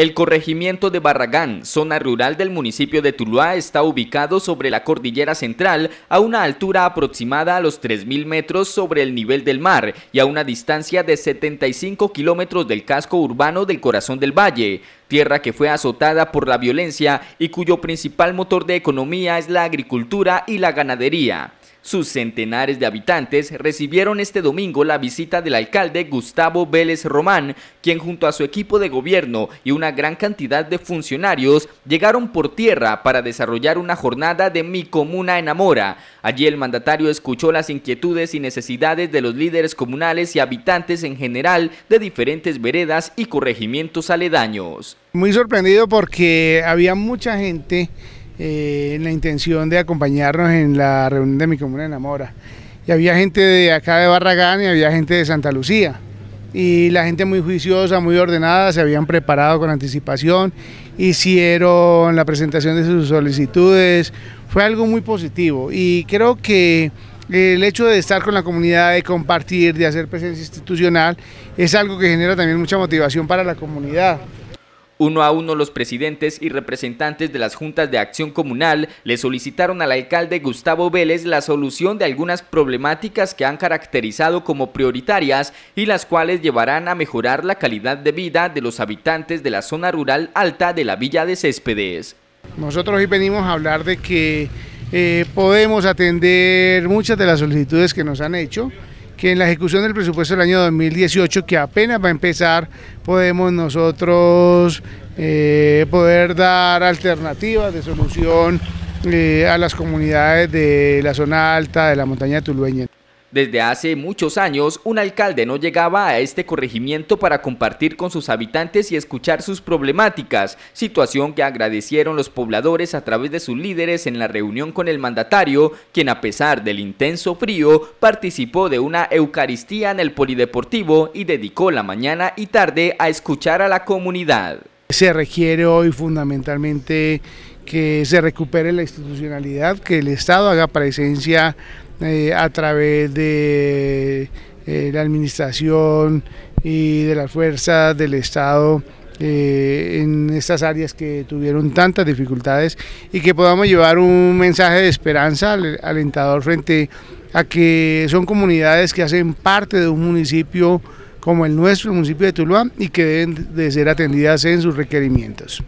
El corregimiento de Barragán, zona rural del municipio de Tuluá, está ubicado sobre la cordillera central a una altura aproximada a los 3.000 metros sobre el nivel del mar y a una distancia de 75 kilómetros del casco urbano del corazón del valle, tierra que fue azotada por la violencia y cuyo principal motor de economía es la agricultura y la ganadería. Sus centenares de habitantes recibieron este domingo la visita del alcalde Gustavo Vélez Román, quien junto a su equipo de gobierno y una gran cantidad de funcionarios llegaron por tierra para desarrollar una jornada de Mi Comuna Enamora. Allí el mandatario escuchó las inquietudes y necesidades de los líderes comunales y habitantes en general de diferentes veredas y corregimientos aledaños. Muy sorprendido porque había mucha gente eh, en la intención de acompañarnos en la reunión de mi comuna en Mora. Y había gente de acá de Barragán y había gente de Santa Lucía. Y la gente muy juiciosa, muy ordenada, se habían preparado con anticipación, hicieron la presentación de sus solicitudes. Fue algo muy positivo y creo que el hecho de estar con la comunidad, de compartir, de hacer presencia institucional, es algo que genera también mucha motivación para la comunidad. Uno a uno los presidentes y representantes de las juntas de acción comunal le solicitaron al alcalde Gustavo Vélez la solución de algunas problemáticas que han caracterizado como prioritarias y las cuales llevarán a mejorar la calidad de vida de los habitantes de la zona rural alta de la villa de Céspedes. Nosotros hoy venimos a hablar de que eh, podemos atender muchas de las solicitudes que nos han hecho que en la ejecución del presupuesto del año 2018, que apenas va a empezar, podemos nosotros eh, poder dar alternativas de solución eh, a las comunidades de la zona alta de la montaña tulueña. Desde hace muchos años, un alcalde no llegaba a este corregimiento para compartir con sus habitantes y escuchar sus problemáticas, situación que agradecieron los pobladores a través de sus líderes en la reunión con el mandatario, quien a pesar del intenso frío, participó de una Eucaristía en el Polideportivo y dedicó la mañana y tarde a escuchar a la comunidad. Se requiere hoy fundamentalmente que se recupere la institucionalidad, que el Estado haga presencia eh, a través de eh, la administración y de las fuerzas del Estado eh, en estas áreas que tuvieron tantas dificultades y que podamos llevar un mensaje de esperanza alentador frente a que son comunidades que hacen parte de un municipio como el nuestro, el municipio de Tuluá, y que deben de ser atendidas en sus requerimientos.